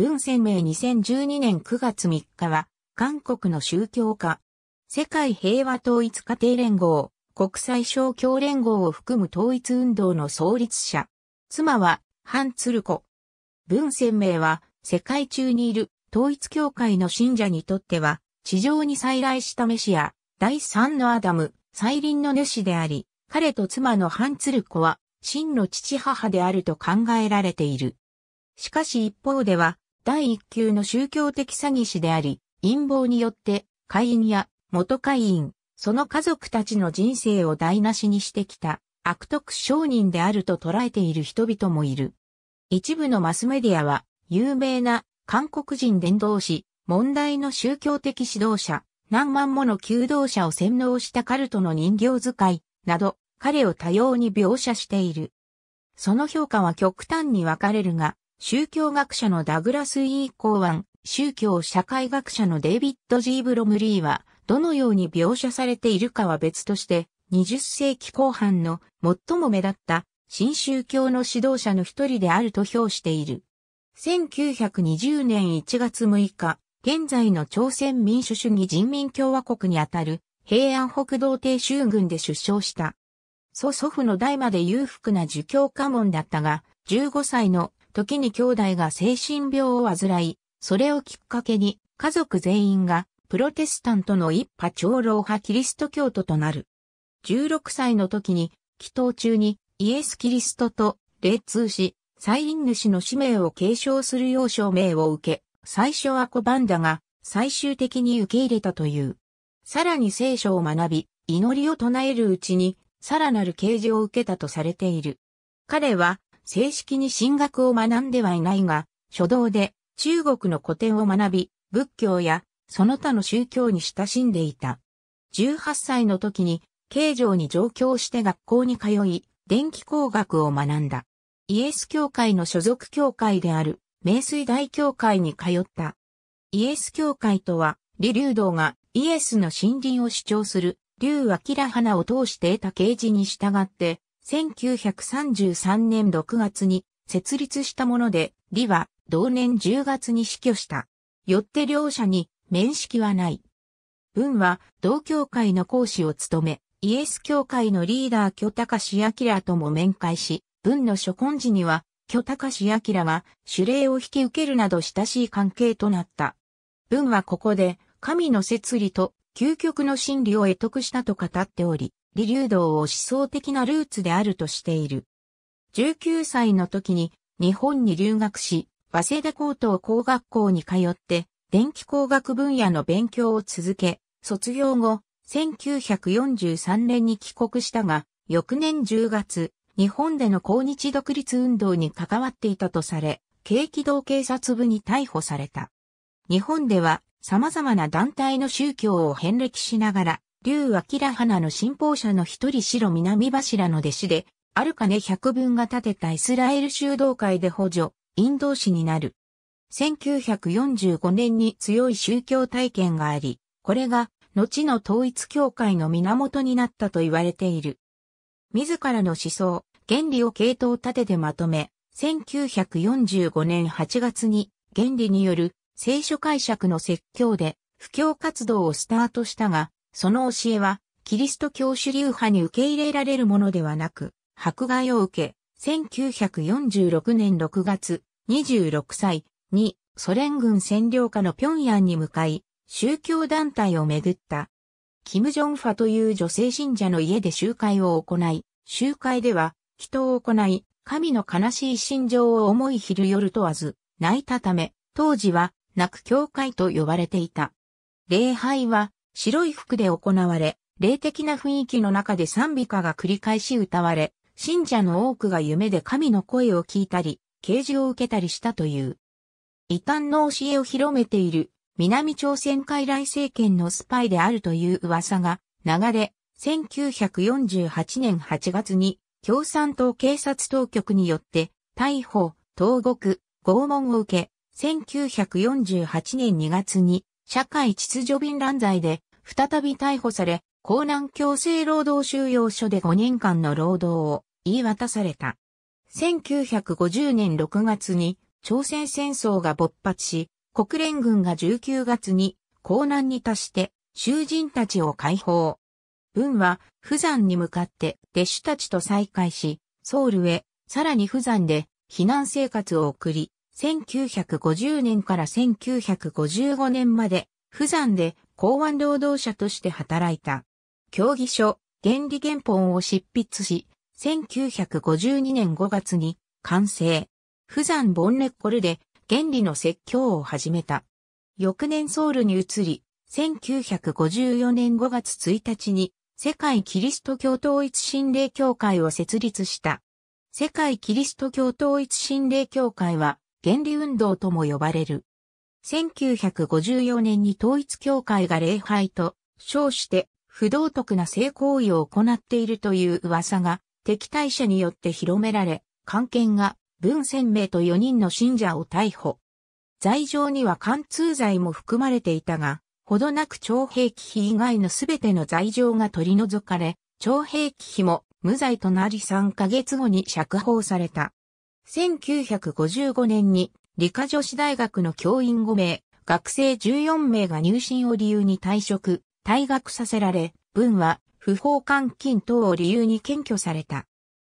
文鮮明2012年9月3日は、韓国の宗教家、世界平和統一家庭連合、国際勝共連合を含む統一運動の創立者。妻は、ハン・ツルコ。文鮮明は、世界中にいる統一教会の信者にとっては、地上に再来したメシア、第三のアダム、再臨の主であり、彼と妻のハン・ツルコは、真の父母であると考えられている。しかし一方では、第一級の宗教的詐欺師であり、陰謀によって会員や元会員、その家族たちの人生を台無しにしてきた悪徳商人であると捉えている人々もいる。一部のマスメディアは有名な韓国人伝道師、問題の宗教的指導者、何万もの求道者を洗脳したカルトの人形使いなど、彼を多様に描写している。その評価は極端に分かれるが、宗教学者のダグラス・イー・コーワン、宗教社会学者のデイビッド・ジー・ブロムリーは、どのように描写されているかは別として、20世紀後半の最も目立った新宗教の指導者の一人であると評している。1920年1月6日、現在の朝鮮民主主義人民共和国にあたる平安北道帝州軍で出生した。祖祖父の代まで裕福な儒教家門だったが、15歳の時に兄弟が精神病を患い、それをきっかけに家族全員がプロテスタントの一派長老派キリスト教徒となる。16歳の時に、祈祷中にイエス・キリストと霊通し、再臨主の使命を継承するよう証明を受け、最初は拒んだが、最終的に受け入れたという。さらに聖書を学び、祈りを唱えるうちに、さらなる啓示を受けたとされている。彼は、正式に進学を学んではいないが、初動で中国の古典を学び、仏教やその他の宗教に親しんでいた。18歳の時に、京城に上京して学校に通い、電気工学を学んだ。イエス教会の所属教会である、明水大教会に通った。イエス教会とは、李流道がイエスの森林を主張する、竜明花を通して得た啓示に従って、1933年6月に設立したもので、李は同年10月に死去した。よって両者に面識はない。文は同教会の講師を務め、イエス教会のリーダー巨高志明とも面会し、文の初婚時には巨高志明が主礼を引き受けるなど親しい関係となった。文はここで神の摂理と究極の真理を得得したと語っており、微流動を思想的なルーツであるとしている。19歳の時に日本に留学し、早稲田高等工学校に通って、電気工学分野の勉強を続け、卒業後、1943年に帰国したが、翌年10月、日本での抗日独立運動に関わっていたとされ、軽機動警察部に逮捕された。日本では様々な団体の宗教を遍歴しながら、竜明花の信奉者の一人白南柱の弟子で、アルカネ百分が建てたイスラエル修道会で補助、引導士になる。1945年に強い宗教体験があり、これが後の統一教会の源になったと言われている。自らの思想、原理を系統立ててまとめ、1945年8月に原理による聖書解釈の説教で布教活動をスタートしたが、その教えは、キリスト教主流派に受け入れられるものではなく、迫害を受け、1946年6月、26歳に、ソ連軍占領下の平壌に向かい、宗教団体をめぐった。キム・ジョンファという女性信者の家で集会を行い、集会では、祈祷を行い、神の悲しい心情を思い昼夜問わず、泣いたため、当時は、泣く教会と呼ばれていた。礼拝は、白い服で行われ、霊的な雰囲気の中で賛美歌が繰り返し歌われ、信者の多くが夢で神の声を聞いたり、啓示を受けたりしたという。異端の教えを広めている南朝鮮傀儡政権のスパイであるという噂が流れ、1948年8月に共産党警察当局によって逮捕、投獄、拷問を受け、1948年2月に社会秩序便乱罪で再び逮捕され、江南強制労働収容所で5年間の労働を言い渡された。1950年6月に朝鮮戦争が勃発し、国連軍が19月に江南に達して囚人たちを解放。軍は、富山に向かって弟子たちと再会し、ソウルへ、さらに富山で避難生活を送り、1950年から1955年まで、富山で港湾労働者として働いた。協議書、原理原本を執筆し、1952年5月に完成。富山ボンネッコルで原理の説教を始めた。翌年ソウルに移り、1954年5月1日に世界キリスト教統一神霊協会を設立した。世界キリスト教統一神霊協会は原理運動とも呼ばれる。1954年に統一教会が礼拝と称して不道徳な性行為を行っているという噂が敵対者によって広められ、関係が文鮮明と4人の信者を逮捕。罪状には貫通罪も含まれていたが、ほどなく徴兵忌避以外のすべての罪状が取り除かれ、徴兵忌避も無罪となり3ヶ月後に釈放された。1955年に理科女子大学の教員5名、学生14名が入信を理由に退職、退学させられ、文は不法監禁等を理由に検挙された。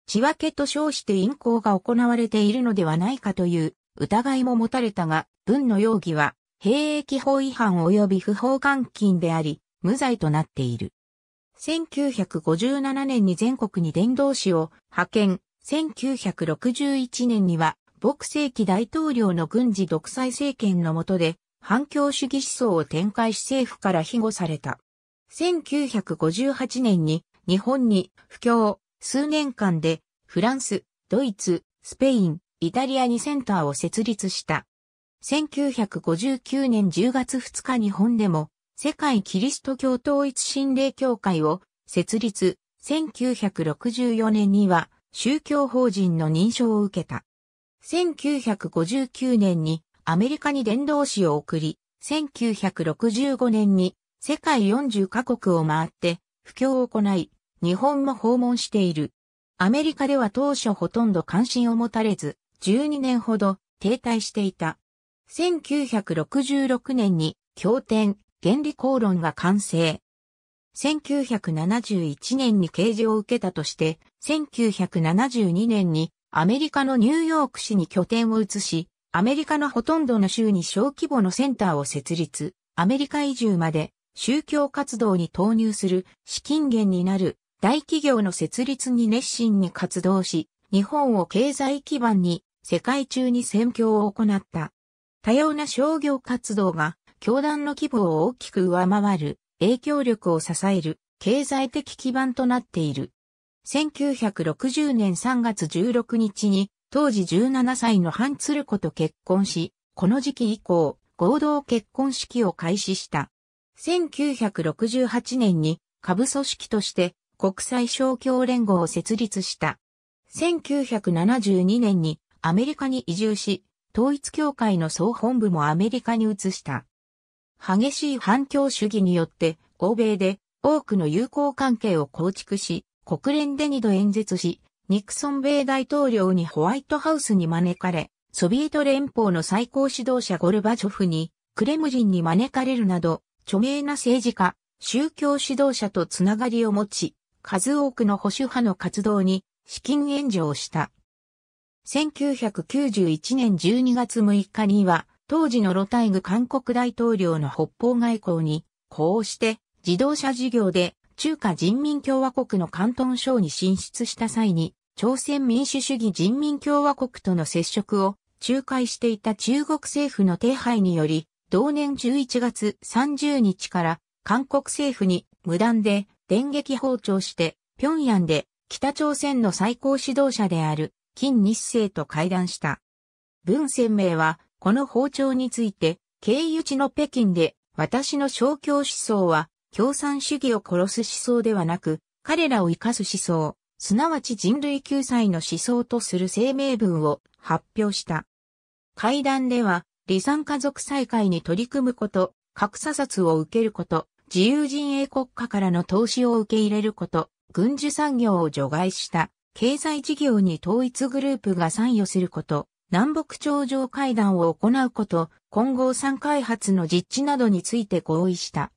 仕分けと称して隠行が行われているのではないかという疑いも持たれたが、文の容疑は兵役法違反及び不法監禁であり、無罪となっている。1957年に全国に伝道師を派遣、1961年には朴世紀大統領の軍事独裁政権の下で、反共主義思想を展開し政府から庇護された。1958年に日本に不況、数年間でフランス、ドイツ、スペイン、イタリアにセンターを設立した。1959年10月2日日本でも世界キリスト教統一神霊協会を設立。1964年には宗教法人の認証を受けた。1959年にアメリカに伝道師を送り、1965年に世界40カ国を回って布教を行い、日本も訪問している。アメリカでは当初ほとんど関心を持たれず、12年ほど停滞していた。1966年に経典、原理公論が完成。1971年に啓示を受けたとして、1972年にアメリカのニューヨーク市に拠点を移し、アメリカのほとんどの州に小規模のセンターを設立、アメリカ移住まで宗教活動に投入する資金源になる大企業の設立に熱心に活動し、日本を経済基盤に世界中に宣教を行った。多様な商業活動が教団の規模を大きく上回る影響力を支える経済的基盤となっている。1960年3月16日に、当時17歳のハンツルコと結婚し、この時期以降、合同結婚式を開始した。1968年に、下部組織として国際勝共連合を設立した。1972年にアメリカに移住し、統一協会の総本部もアメリカに移した。激しい反共主義によって、欧米で多くの友好関係を構築し、国連でニ度演説し、ニクソン米大統領にホワイトハウスに招かれ、ソビエト連邦の最高指導者ゴルバチョフに、クレムリンに招かれるなど、著名な政治家、宗教指導者とつながりを持ち、数多くの保守派の活動に資金援助をした。1991年12月6日には、当時のロタイグ韓国大統領の北方外交に、こうして自動車事業で中華人民共和国の広東省に進出した際に、朝鮮民主主義人民共和国との接触を仲介していた中国政府の手配により、同年11月30日から韓国政府に無断で電撃包丁して、平壌で北朝鮮の最高指導者である金日成と会談した。文鮮明は、この包丁について、経由地の北京で、私の消去思想は、共産主義を殺す思想ではなく、彼らを生かす思想、すなわち人類救済の思想とする声明文を発表した。会談では、離散家族再会に取り組むこと、格差殺を受けること、自由陣営国家からの投資を受け入れること、軍需産業を除外した、経済事業に統一グループが参与すること、南北頂上会談を行うこと、混合産開発の実地などについて合意した。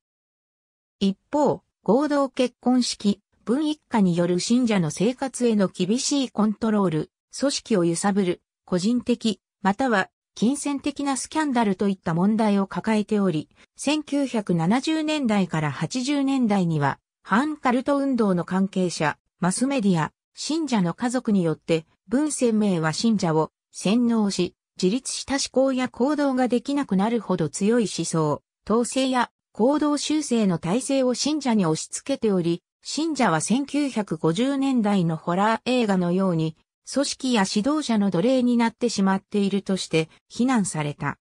一方、合同結婚式、文一家による信者の生活への厳しいコントロール、組織を揺さぶる、個人的、または金銭的なスキャンダルといった問題を抱えており、1970年代から80年代には、反カルト運動の関係者、マスメディア、信者の家族によって、文鮮明は信者を洗脳し、自立した思考や行動ができなくなるほど強い思想、統制や行動修正の体制を信者に押し付けており、信者は1950年代のホラー映画のように、組織や指導者の奴隷になってしまっているとして非難された。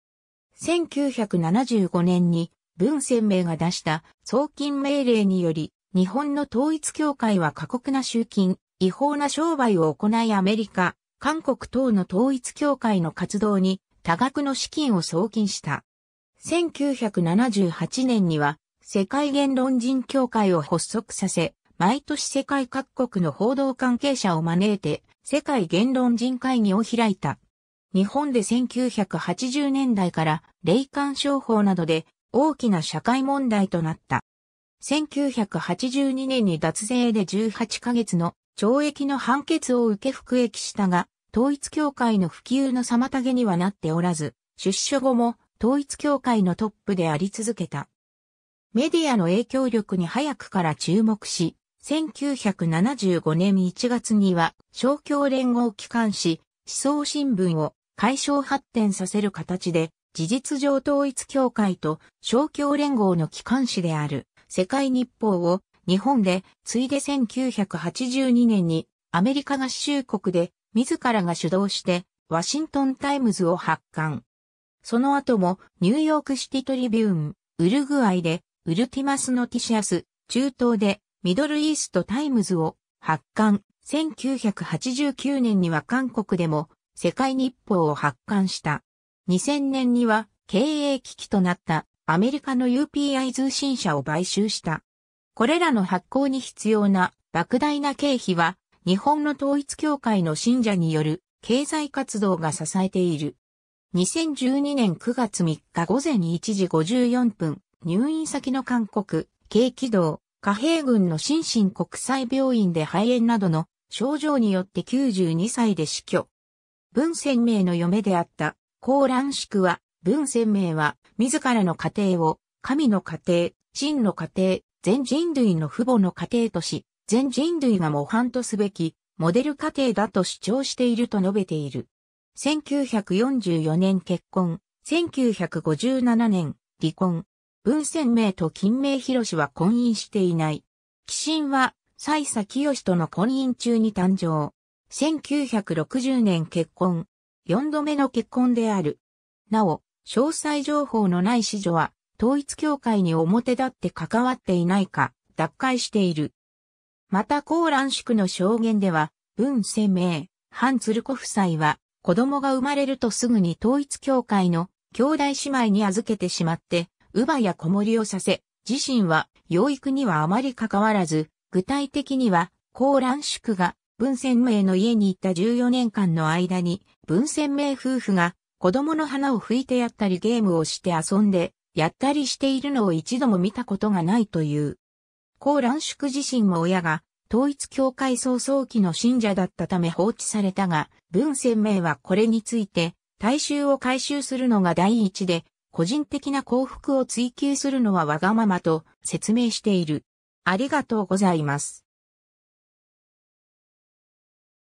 1975年に文鮮明が出した送金命令により、日本の統一協会は過酷な集金、違法な商売を行いアメリカ、韓国等の統一協会の活動に多額の資金を送金した。1978年には世界言論人協会を発足させ、毎年世界各国の報道関係者を招いて世界言論人会議を開いた。日本で1980年代から霊感商法などで大きな社会問題となった。1982年に脱税で18ヶ月の懲役の判決を受け服役したが、統一協会の普及の妨げにはなっておらず、出所後も統一協会のトップであり続けた。メディアの影響力に早くから注目し、1975年1月には、商協連合機関紙、思想新聞を解消発展させる形で、事実上統一協会と商協連合の機関紙である世界日報を日本で、ついで1982年にアメリカ合衆国で自らが主導してワシントンタイムズを発刊。その後もニューヨークシティトリビューン、ウルグアイで、ウルティマス・ノティシアス、中東で、ミドルイースト・タイムズを発刊。1989年には韓国でも、世界日報を発刊した。2000年には、経営危機となったアメリカの UPI 通信社を買収した。これらの発行に必要な莫大な経費は、日本の統一協会の信者による経済活動が支えている。2012年9月3日午前1時54分、入院先の韓国、軽気道、貨幣軍の心身国際病院で肺炎などの症状によって92歳で死去。文鮮明の嫁であった、高蘭宿は、文鮮明は、自らの家庭を、神の家庭、真の家庭、全人類の父母の家庭とし、全人類が模範とすべき、モデル家庭だと主張していると述べている。1944年結婚、1957年離婚。文鮮明と金明博は婚姻していない。寄進は、蔡佐清との婚姻中に誕生。1960年結婚。四度目の結婚である。なお、詳細情報のない子女は、統一教会に表立って関わっていないか、脱会している。また、高蘭宿の証言では、文鮮明、ハンツルコ夫妻は、子供が生まれるとすぐに統一教会の兄弟姉妹に預けてしまって、乳母や子守をさせ、自身は養育にはあまり関わらず、具体的には、高蘭宿が文鮮明の家に行った14年間の間に、文鮮明夫婦が子供の花を拭いてやったりゲームをして遊んで、やったりしているのを一度も見たことがないという。高蘭宿自身も親が統一教会総早期の信者だったため放置されたが、文鮮明はこれについて、大衆を回収するのが第一で、個人的な幸福を追求するのはわがままと説明している。ありがとうございます。